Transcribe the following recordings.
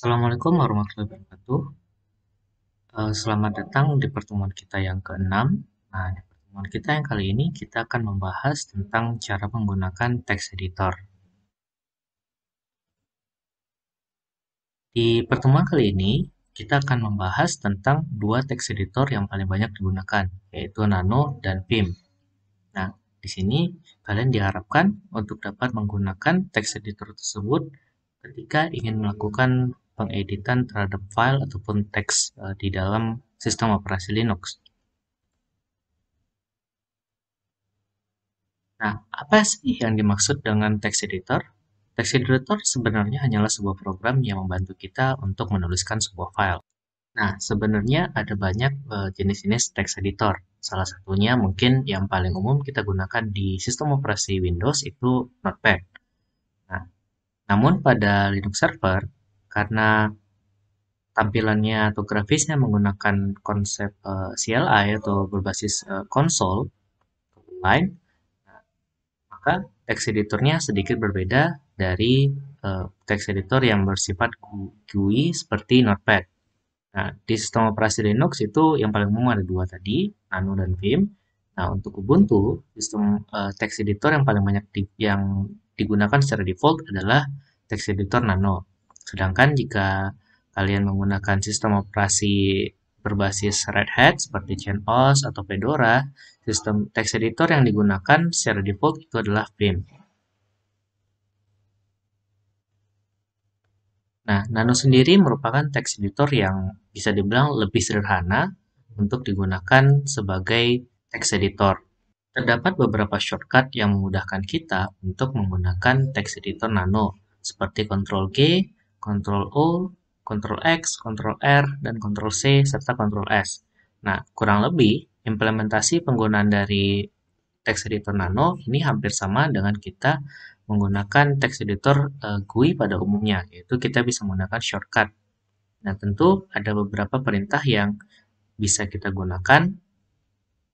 Assalamualaikum warahmatullahi wabarakatuh. Eh, selamat datang di pertemuan kita yang keenam. Nah, di pertemuan kita yang kali ini kita akan membahas tentang cara menggunakan text editor. Di pertemuan kali ini kita akan membahas tentang dua text editor yang paling banyak digunakan, yaitu Nano dan Vim. Nah, di sini kalian diharapkan untuk dapat menggunakan text editor tersebut ketika ingin melakukan pengeditan terhadap file ataupun teks eh, di dalam sistem operasi Linux. Nah, apa sih yang dimaksud dengan text editor? Text editor sebenarnya hanyalah sebuah program yang membantu kita untuk menuliskan sebuah file. Nah, sebenarnya ada banyak eh, jenis-jenis text editor. Salah satunya mungkin yang paling umum kita gunakan di sistem operasi Windows itu Notepad. Nah, namun pada Linux server, karena tampilannya atau grafisnya menggunakan konsep uh, eh, CLI atau berbasis uh, konsol lain, nah, maka text editornya sedikit berbeda dari uh, eh, text editor yang bersifat GUI seperti Notepad. Nah, di sistem operasi Linux itu yang paling umum ada dua tadi, Nano dan Vim. Nah, untuk Ubuntu, sistem uh, text editor yang paling banyak di, yang digunakan secara default adalah text editor Nano. Sedangkan jika kalian menggunakan sistem operasi berbasis Red Hat seperti CentOS atau Fedora, sistem text editor yang digunakan secara default itu adalah Vim. Nah, Nano sendiri merupakan text editor yang bisa dibilang lebih sederhana untuk digunakan sebagai text editor. Terdapat beberapa shortcut yang memudahkan kita untuk menggunakan text editor Nano, seperti Ctrl G, Ctrl O, Ctrl X, Ctrl R, dan Ctrl C, serta Ctrl S. Nah, kurang lebih implementasi penggunaan dari text editor nano ini hampir sama dengan kita menggunakan text editor uh, GUI pada umumnya, yaitu kita bisa menggunakan shortcut. Nah, tentu ada beberapa perintah yang bisa kita gunakan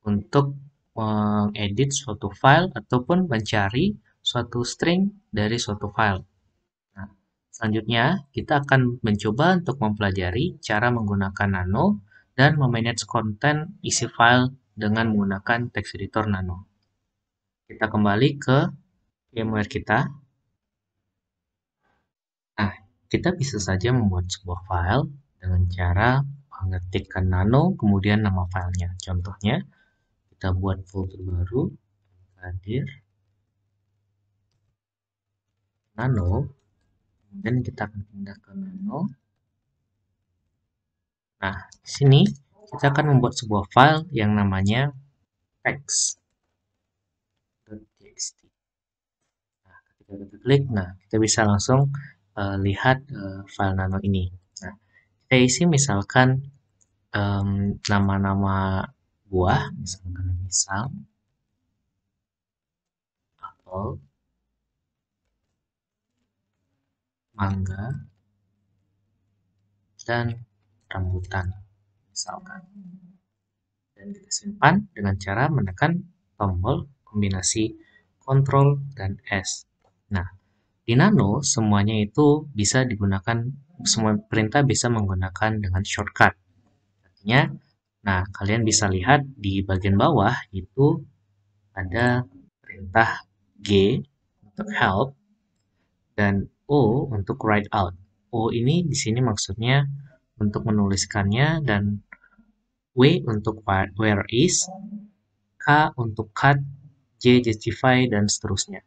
untuk mengedit suatu file ataupun mencari suatu string dari suatu file. Selanjutnya, kita akan mencoba untuk mempelajari cara menggunakan Nano dan memanage konten isi file dengan menggunakan text editor Nano. Kita kembali ke VMware kita. Nah, kita bisa saja membuat sebuah file dengan cara mengetikkan nano, kemudian nama filenya. Contohnya, kita buat folder baru, hadir, nano, dan kita akan pindah ke nano Nah, di sini kita akan membuat sebuah file yang namanya text.txt. Nah, ketika kita klik, nah kita bisa langsung uh, lihat uh, file nano ini. Nah, kita isi misalkan nama-nama um, buah, misalkan misal apple, mangga dan rambutan misalkan dan kita simpan dengan cara menekan tombol kombinasi Ctrl dan S. Nah, di Nano semuanya itu bisa digunakan semua perintah bisa menggunakan dengan shortcut. Artinya, nah kalian bisa lihat di bagian bawah itu ada perintah G untuk help dan O untuk write out. O ini di sini maksudnya untuk menuliskannya dan W untuk where is, K untuk cut, J justify dan seterusnya.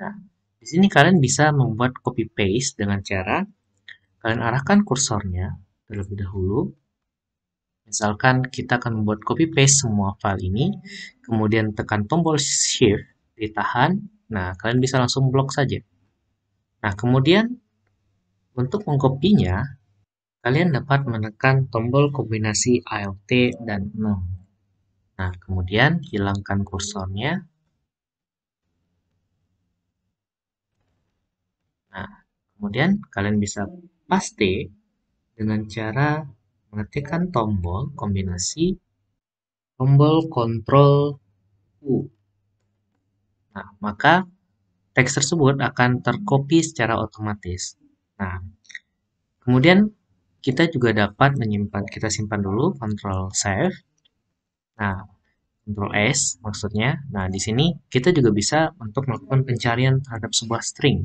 Nah, di sini kalian bisa membuat copy paste dengan cara kalian arahkan kursornya terlebih dahulu. Misalkan kita akan membuat copy paste semua file ini, kemudian tekan tombol shift ditahan. Nah, kalian bisa langsung blok saja. Nah, kemudian untuk mengkopinya, kalian dapat menekan tombol kombinasi ALT dan 0. Nah, kemudian hilangkan kursornya. Nah, kemudian kalian bisa paste dengan cara mengetikkan tombol kombinasi tombol Ctrl U. Nah, maka teks tersebut akan terkopi secara otomatis. Nah, kemudian kita juga dapat menyimpan, kita simpan dulu Ctrl Save. Nah, Ctrl S maksudnya. Nah, di sini kita juga bisa untuk melakukan pencarian terhadap sebuah string.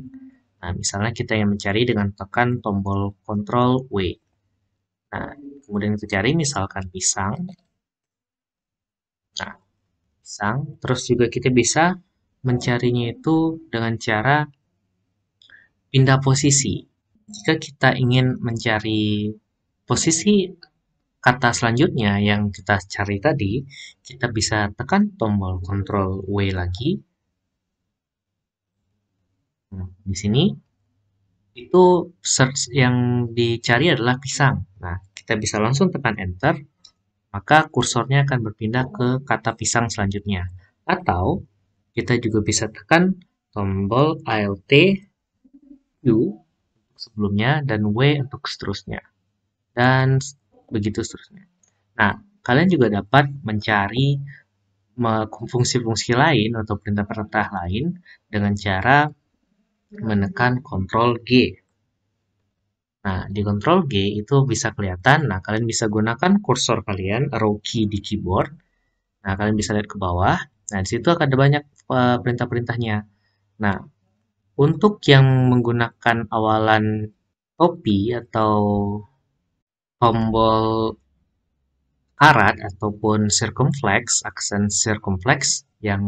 Nah, misalnya kita yang mencari dengan tekan tombol Ctrl W. Nah, kemudian kita cari misalkan pisang. Nah, pisang. Terus juga kita bisa mencarinya itu dengan cara pindah posisi. Jika kita ingin mencari posisi kata selanjutnya yang kita cari tadi, kita bisa tekan tombol Ctrl W lagi. Nah, di sini itu search yang dicari adalah pisang. Nah, kita bisa langsung tekan enter, maka kursornya akan berpindah ke kata pisang selanjutnya. Atau kita juga bisa tekan tombol ALT U sebelumnya dan W untuk seterusnya. Dan begitu seterusnya. Nah, kalian juga dapat mencari fungsi-fungsi lain atau perintah-perintah lain dengan cara menekan Ctrl G. Nah, di Ctrl G itu bisa kelihatan. Nah, kalian bisa gunakan kursor kalian, arrow key di keyboard. Nah, kalian bisa lihat ke bawah. Nah, di situ akan ada banyak eh, perintah-perintahnya. Nah, untuk yang menggunakan awalan topi atau tombol karat ataupun circumflex, aksen circumflex yang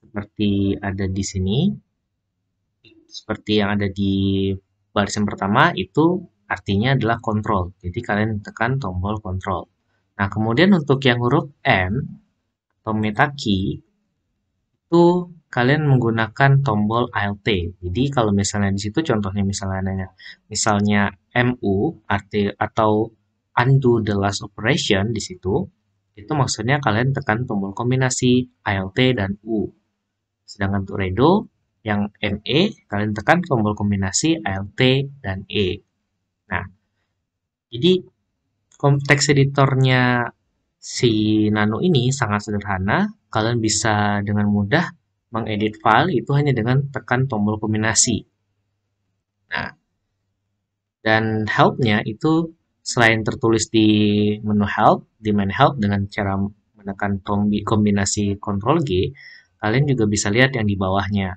seperti ada di sini, seperti yang ada di baris yang pertama itu artinya adalah kontrol. Jadi kalian tekan tombol kontrol. Nah, kemudian untuk yang huruf n key itu kalian menggunakan tombol ALT. Jadi kalau misalnya di situ contohnya misalnya misalnya MU arti atau undo the last operation di situ itu maksudnya kalian tekan tombol kombinasi ALT dan U. Sedangkan untuk Redo yang ME kalian tekan tombol kombinasi ALT dan E. Nah, jadi konteks editornya si Nano ini sangat sederhana. Kalian bisa dengan mudah mengedit file itu hanya dengan tekan tombol kombinasi. Nah, dan helpnya itu selain tertulis di menu help, di menu help dengan cara menekan kombinasi Ctrl G, kalian juga bisa lihat yang di bawahnya.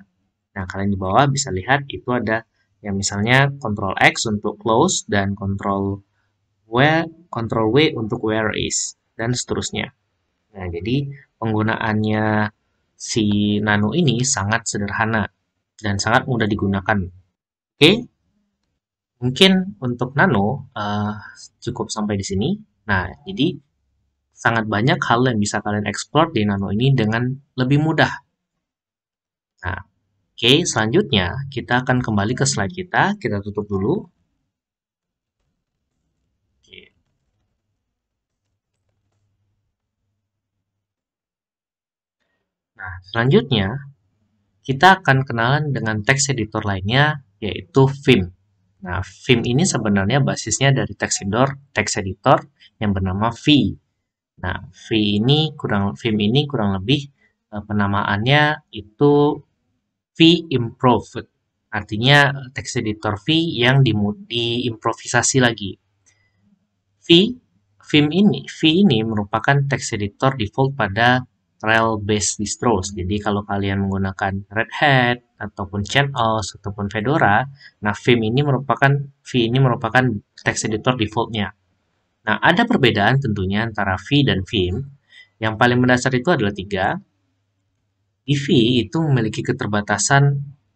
Nah, kalian di bawah bisa lihat itu ada yang misalnya Ctrl X untuk close dan Ctrl W, Ctrl W untuk where is dan seterusnya. Nah, jadi penggunaannya si Nano ini sangat sederhana dan sangat mudah digunakan. Oke, mungkin untuk Nano uh, cukup sampai di sini. Nah, jadi sangat banyak hal yang bisa kalian eksplor di Nano ini dengan lebih mudah. Nah, oke, selanjutnya kita akan kembali ke slide kita, kita tutup dulu. Nah, selanjutnya kita akan kenalan dengan teks editor lainnya yaitu Vim. Nah, Vim ini sebenarnya basisnya dari teks editor, text editor yang bernama V. Nah, V ini kurang Vim ini kurang lebih eh, penamaannya itu V improved. Artinya text editor V yang di, diimprovisasi lagi. V Vim ini, V ini merupakan text editor default pada rel-based distros. Jadi kalau kalian menggunakan Red Hat ataupun CentOS ataupun Fedora, nah Vim ini merupakan V ini merupakan text editor defaultnya. Nah, ada perbedaan tentunya antara V dan Vim. Yang paling mendasar itu adalah tiga. Di V itu memiliki keterbatasan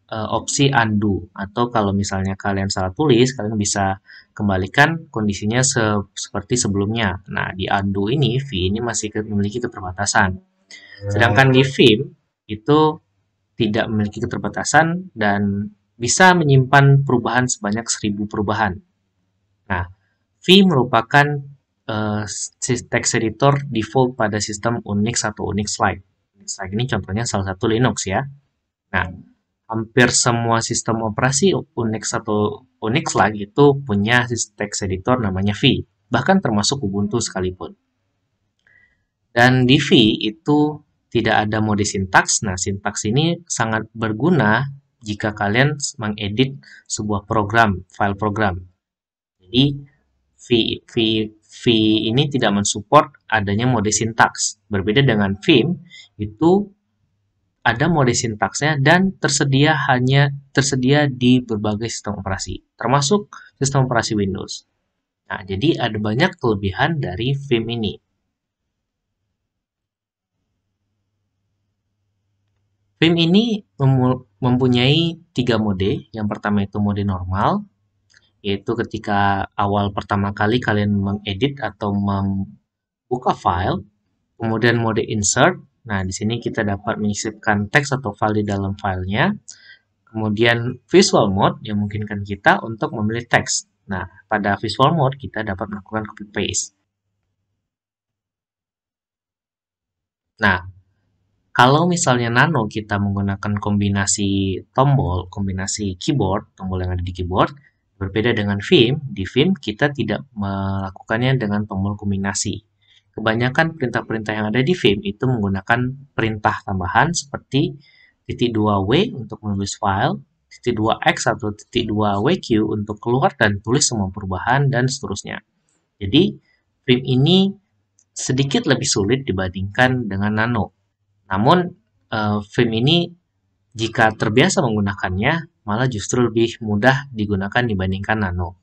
e, opsi undo atau kalau misalnya kalian salah tulis, kalian bisa kembalikan kondisinya se seperti sebelumnya. Nah, di undo ini V ini masih memiliki keterbatasan. Sedangkan di film itu tidak memiliki keterbatasan dan bisa menyimpan perubahan sebanyak 1000 perubahan. Nah, V merupakan uh, text editor default pada sistem Unix atau Unix Lite. Unix Lite ini contohnya salah satu Linux ya. Nah, hampir semua sistem operasi Unix atau Unix Lite itu punya text editor namanya V, bahkan termasuk Ubuntu sekalipun. Dan di V itu tidak ada mode sintaks. Nah, sintaks ini sangat berguna jika kalian mengedit sebuah program, file program. Jadi, V, v, v ini tidak mensupport adanya mode sintaks. Berbeda dengan Vim, itu ada mode sintaksnya dan tersedia hanya tersedia di berbagai sistem operasi, termasuk sistem operasi Windows. Nah, jadi ada banyak kelebihan dari Vim ini. Film ini mempunyai tiga mode. Yang pertama itu mode normal, yaitu ketika awal pertama kali kalian mengedit atau membuka file. Kemudian mode insert. Nah, di sini kita dapat menyisipkan teks atau file di dalam filenya. Kemudian visual mode yang memungkinkan kita untuk memilih teks. Nah, pada visual mode kita dapat melakukan copy paste. Nah, kalau misalnya nano kita menggunakan kombinasi tombol, kombinasi keyboard, tombol yang ada di keyboard, berbeda dengan Vim, di Vim kita tidak melakukannya dengan tombol kombinasi. Kebanyakan perintah-perintah yang ada di Vim itu menggunakan perintah tambahan seperti titik 2W untuk menulis file, titik 2X atau titik 2WQ untuk keluar dan tulis semua perubahan, dan seterusnya. Jadi, Vim ini sedikit lebih sulit dibandingkan dengan Nano namun, uh, film ini jika terbiasa menggunakannya, malah justru lebih mudah digunakan dibandingkan nano.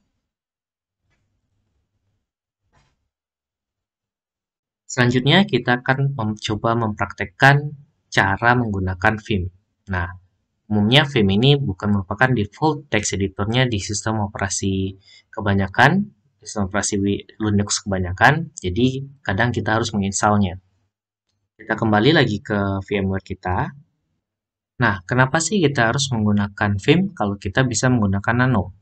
Selanjutnya, kita akan mencoba mempraktekkan cara menggunakan Vim. Nah, umumnya Vim ini bukan merupakan default text editornya di sistem operasi kebanyakan, sistem operasi Linux kebanyakan, jadi kadang kita harus menginstalnya. Kita kembali lagi ke VMware kita. Nah, kenapa sih kita harus menggunakan Vim kalau kita bisa menggunakan Nano?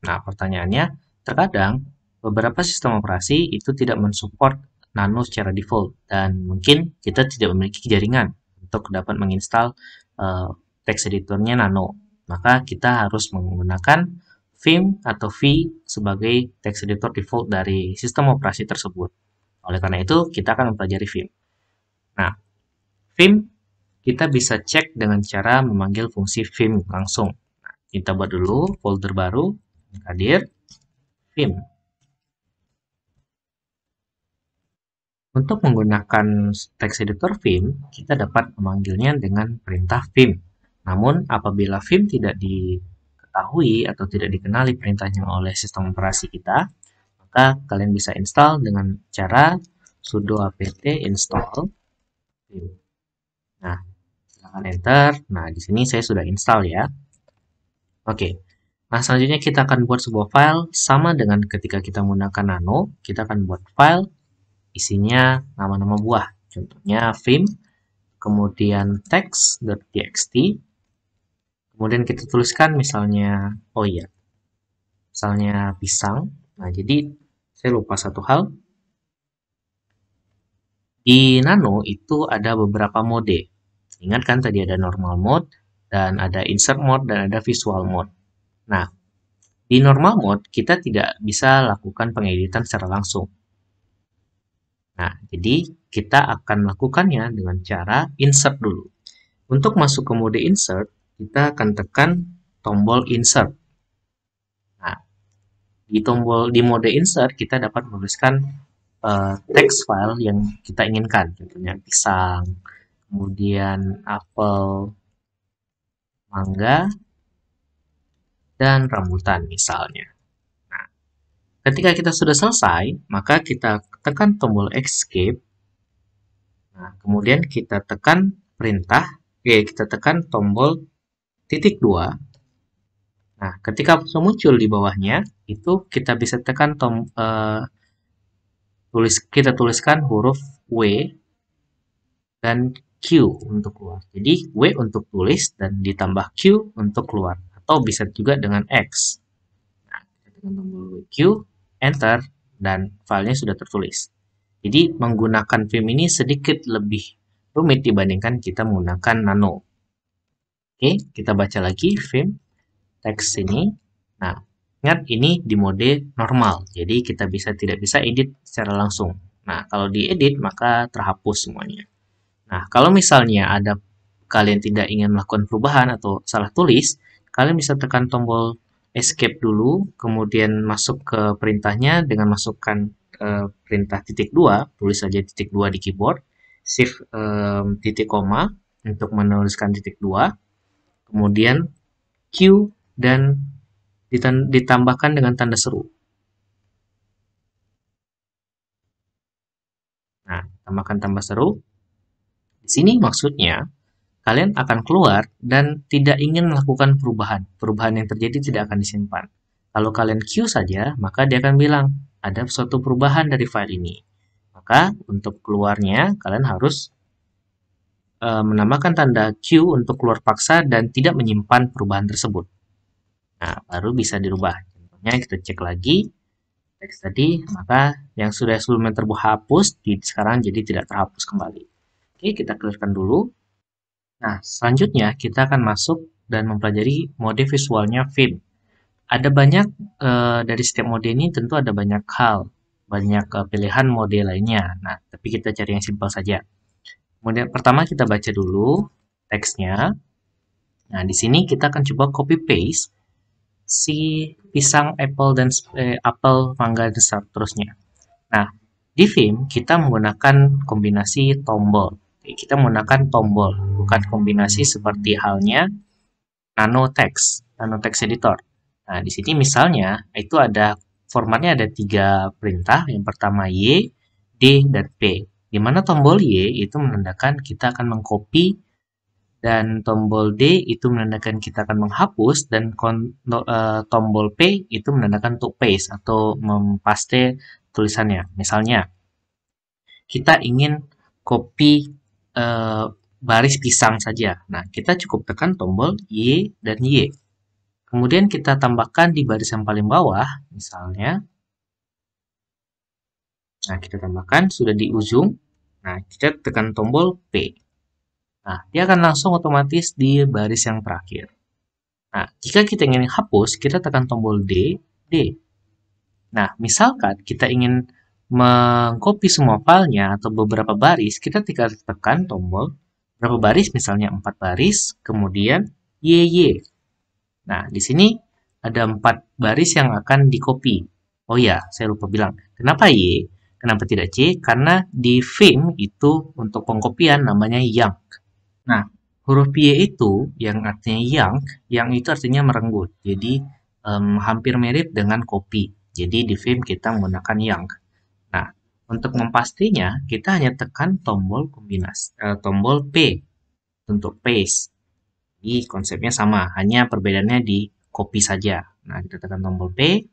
Nah, pertanyaannya, terkadang beberapa sistem operasi itu tidak mensupport Nano secara default dan mungkin kita tidak memiliki jaringan untuk dapat menginstal uh, eh, text editornya Nano. Maka kita harus menggunakan Vim atau V sebagai text editor default dari sistem operasi tersebut. Oleh karena itu, kita akan mempelajari Vim. Nah, vim kita bisa cek dengan cara memanggil fungsi vim langsung. Nah, kita buat dulu folder baru, hadir, vim. Untuk menggunakan text editor vim, kita dapat memanggilnya dengan perintah vim. Namun, apabila vim tidak diketahui atau tidak dikenali perintahnya oleh sistem operasi kita, maka kalian bisa install dengan cara sudo apt install Nah, silakan enter. Nah, di sini saya sudah install ya. Oke. Nah, selanjutnya kita akan buat sebuah file sama dengan ketika kita menggunakan nano, kita akan buat file isinya nama-nama buah. Contohnya vim, kemudian text.txt. Kemudian kita tuliskan misalnya oh iya. Misalnya pisang. Nah, jadi saya lupa satu hal. Di Nano itu ada beberapa mode. Ingat kan tadi ada normal mode, dan ada insert mode, dan ada visual mode. Nah, di normal mode kita tidak bisa lakukan pengeditan secara langsung. Nah, jadi kita akan melakukannya dengan cara insert dulu. Untuk masuk ke mode insert, kita akan tekan tombol insert. Nah, di tombol di mode insert kita dapat menuliskan Eh, text file yang kita inginkan contohnya pisang kemudian apel mangga dan rambutan misalnya nah ketika kita sudah selesai maka kita tekan tombol escape nah kemudian kita tekan perintah oke eh, kita tekan tombol titik dua Nah, ketika muncul di bawahnya, itu kita bisa tekan tombol uh, eh, tulis kita tuliskan huruf W dan Q untuk keluar. Jadi W untuk tulis dan ditambah Q untuk keluar atau bisa juga dengan X. Nah, tombol Q, enter dan filenya sudah tertulis. Jadi menggunakan Vim ini sedikit lebih rumit dibandingkan kita menggunakan Nano. Oke, kita baca lagi Vim teks ini. Nah, Ingat ini di mode normal, jadi kita bisa tidak bisa edit secara langsung. Nah, kalau diedit maka terhapus semuanya. Nah, kalau misalnya ada kalian tidak ingin melakukan perubahan atau salah tulis, kalian bisa tekan tombol escape dulu, kemudian masuk ke perintahnya dengan masukkan e, perintah titik dua, tulis saja titik dua di keyboard, shift e, titik koma untuk menuliskan titik dua, kemudian Q dan ditambahkan dengan tanda seru. Nah, tambahkan tambah seru. Di sini maksudnya kalian akan keluar dan tidak ingin melakukan perubahan. Perubahan yang terjadi tidak akan disimpan. Kalau kalian Q saja, maka dia akan bilang, ada suatu perubahan dari file ini. Maka untuk keluarnya, kalian harus e, menambahkan tanda Q untuk keluar paksa dan tidak menyimpan perubahan tersebut. Nah, baru bisa dirubah. Contohnya kita cek lagi teks tadi, maka yang sudah sebelumnya terhapus di sekarang jadi tidak terhapus kembali. Oke, kita clearkan dulu. Nah, selanjutnya kita akan masuk dan mempelajari mode visualnya film. Ada banyak e, dari setiap mode ini tentu ada banyak hal, banyak e, pilihan mode lainnya. Nah, tapi kita cari yang simpel saja. Mode pertama kita baca dulu teksnya. Nah, di sini kita akan coba copy paste si pisang, apple dan eh, apel, mangga dan seterusnya. Nah, di film kita menggunakan kombinasi tombol. Kita menggunakan tombol, bukan kombinasi seperti halnya nanotext, nanotext editor. Nah, di sini misalnya itu ada formatnya ada tiga perintah. Yang pertama Y, D, dan P. Di mana tombol Y itu menandakan kita akan mengcopy dan tombol D itu menandakan kita akan menghapus dan e, tombol P itu menandakan untuk paste atau mempaste tulisannya. Misalnya kita ingin copy uh, e, baris pisang saja. Nah, kita cukup tekan tombol Y dan Y. Kemudian kita tambahkan di baris yang paling bawah, misalnya. Nah, kita tambahkan sudah di ujung. Nah, kita tekan tombol P. Nah, dia akan langsung otomatis di baris yang terakhir. Nah, jika kita ingin hapus, kita tekan tombol D, D. Nah, misalkan kita ingin mengcopy semua filenya atau beberapa baris, kita tinggal tekan tombol berapa baris, misalnya 4 baris, kemudian Y. Y. Nah, di sini ada 4 baris yang akan dicopy. Oh ya, saya lupa bilang. Kenapa Y? Kenapa tidak C? Karena di Vim itu untuk pengkopian namanya yang. Nah, huruf Y itu yang artinya yang, yang itu artinya merenggut. Jadi um, hampir mirip dengan kopi. Jadi di film kita menggunakan yang. Nah, untuk mempastinya kita hanya tekan tombol kombinasi uh, tombol P untuk paste. Jadi konsepnya sama, hanya perbedaannya di copy saja. Nah, kita tekan tombol P.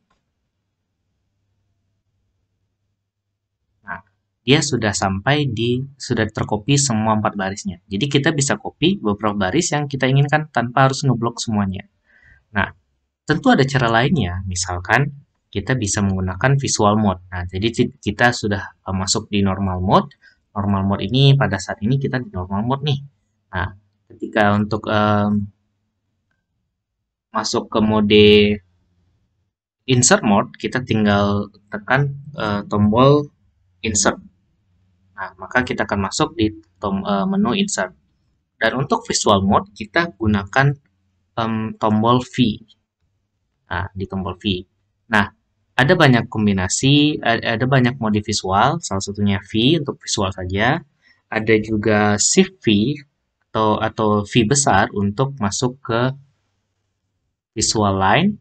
dia sudah sampai di sudah terkopi semua empat barisnya. Jadi kita bisa copy beberapa baris yang kita inginkan tanpa harus ngeblok semuanya. Nah, tentu ada cara lainnya. Misalkan kita bisa menggunakan visual mode. Nah, jadi kita sudah eh, masuk di normal mode. Normal mode ini pada saat ini kita di normal mode nih. Nah, ketika untuk um, masuk ke mode insert mode, kita tinggal tekan uh, tombol insert. Nah, maka kita akan masuk di eh, menu Insert. Dan untuk visual mode, kita gunakan um, tombol V. Nah, di tombol V. Nah, ada banyak kombinasi, ada banyak mode visual, salah satunya V untuk visual saja. Ada juga Shift V atau atau V besar untuk masuk ke visual line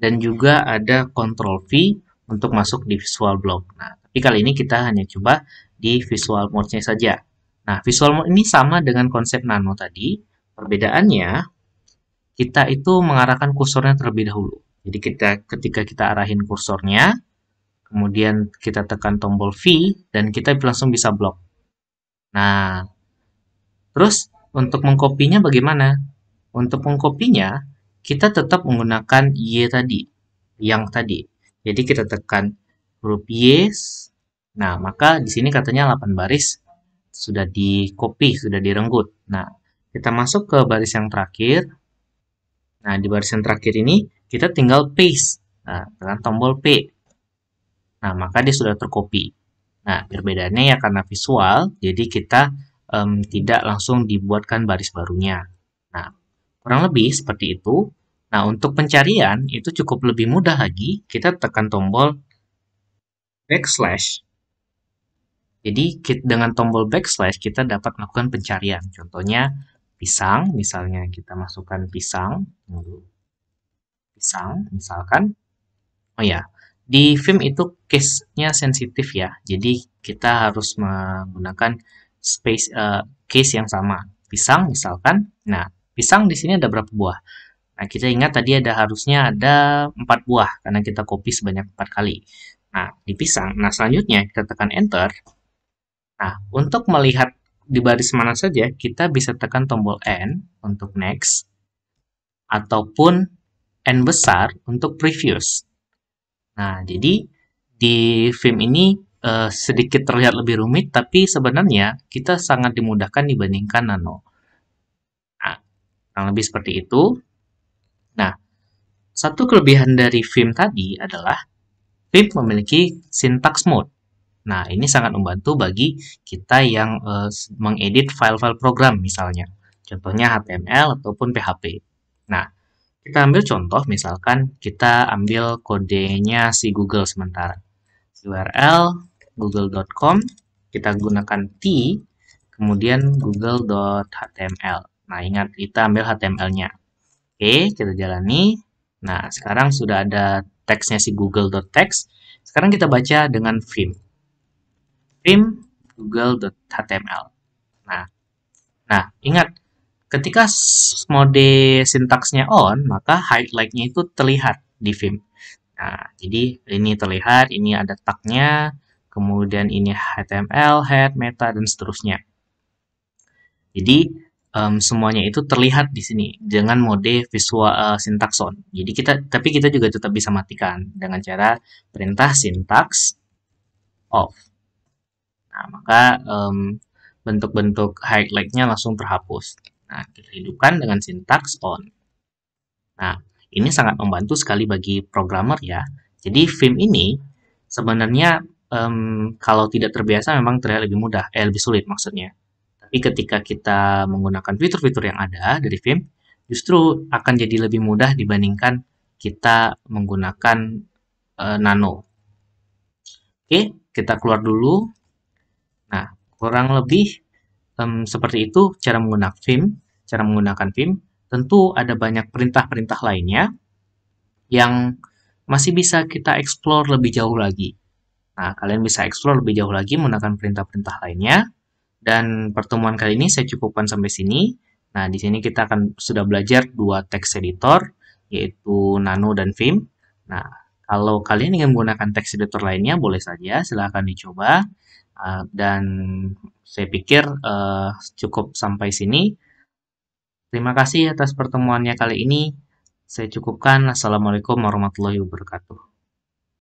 dan juga ada Control V untuk masuk di visual block. Nah, tapi kali ini kita hanya coba di visual mode-nya saja. Nah, visual mode ini sama dengan konsep nano tadi. Perbedaannya, kita itu mengarahkan kursornya terlebih dahulu. Jadi kita ketika kita arahin kursornya, kemudian kita tekan tombol V, dan kita langsung bisa blok. Nah, terus untuk mengkopinya bagaimana? Untuk mengkopinya, kita tetap menggunakan Y tadi, yang tadi. Jadi kita tekan huruf Y, Nah, maka di sini katanya 8 baris sudah di copy, sudah direnggut. Nah, kita masuk ke baris yang terakhir. Nah, di baris yang terakhir ini kita tinggal paste nah, dengan tombol P. Nah, maka dia sudah tercopy. Nah, perbedaannya ya karena visual, jadi kita um, tidak langsung dibuatkan baris barunya. Nah, kurang lebih seperti itu. Nah, untuk pencarian itu cukup lebih mudah lagi. Kita tekan tombol backslash jadi dengan tombol backslash kita dapat melakukan pencarian. Contohnya pisang, misalnya kita masukkan pisang, pisang, misalkan. Oh ya, di film itu case-nya sensitif ya. Jadi kita harus menggunakan space uh, case yang sama. Pisang misalkan. Nah, pisang di sini ada berapa buah? Nah, kita ingat tadi ada harusnya ada empat buah karena kita copy sebanyak empat kali. Nah, di pisang. Nah, selanjutnya kita tekan enter. Nah, untuk melihat di baris mana saja, kita bisa tekan tombol N untuk next, ataupun N besar untuk previous. Nah, jadi di film ini eh, sedikit terlihat lebih rumit, tapi sebenarnya kita sangat dimudahkan dibandingkan nano. Nah, kurang lebih seperti itu. Nah, satu kelebihan dari film tadi adalah film memiliki syntax mode. Nah, ini sangat membantu bagi kita yang uh, mengedit file-file program misalnya. Contohnya HTML ataupun PHP. Nah, kita ambil contoh misalkan kita ambil kodenya si Google sementara. URL google.com kita gunakan t kemudian google.html. Nah, ingat kita ambil HTML-nya. Oke, kita jalani. Nah, sekarang sudah ada teksnya si google.txt. Sekarang kita baca dengan vim vim google.html. Nah, nah ingat ketika mode sintaksnya on, maka highlightnya itu terlihat di Vim. Nah, jadi ini terlihat, ini ada tagnya, kemudian ini HTML, head, meta, dan seterusnya. Jadi um, semuanya itu terlihat di sini dengan mode visual uh, on. Jadi kita tapi kita juga tetap bisa matikan dengan cara perintah syntax off. Nah, maka bentuk bentuk highlight-nya langsung terhapus. Nah, kita hidupkan dengan sintaks on. Nah, ini sangat membantu sekali bagi programmer ya. Jadi film ini sebenarnya um, kalau tidak terbiasa memang terlihat lebih mudah, eh lebih sulit maksudnya. Tapi ketika kita menggunakan fitur-fitur yang ada dari film, justru akan jadi lebih mudah dibandingkan kita menggunakan uh, nano. Oke, kita keluar dulu Kurang lebih um, seperti itu cara menggunakan Vim. Cara menggunakan Vim tentu ada banyak perintah-perintah lainnya yang masih bisa kita explore lebih jauh lagi. Nah, kalian bisa explore lebih jauh lagi menggunakan perintah-perintah lainnya. Dan pertemuan kali ini saya cukupkan sampai sini. Nah, di sini kita akan sudah belajar dua text editor, yaitu Nano dan Vim. Nah, kalau kalian ingin menggunakan text editor lainnya, boleh saja, silahkan dicoba. Ah, dan saya pikir uh, cukup sampai sini. Terima kasih atas pertemuannya kali ini. Saya cukupkan. Assalamualaikum warahmatullahi wabarakatuh.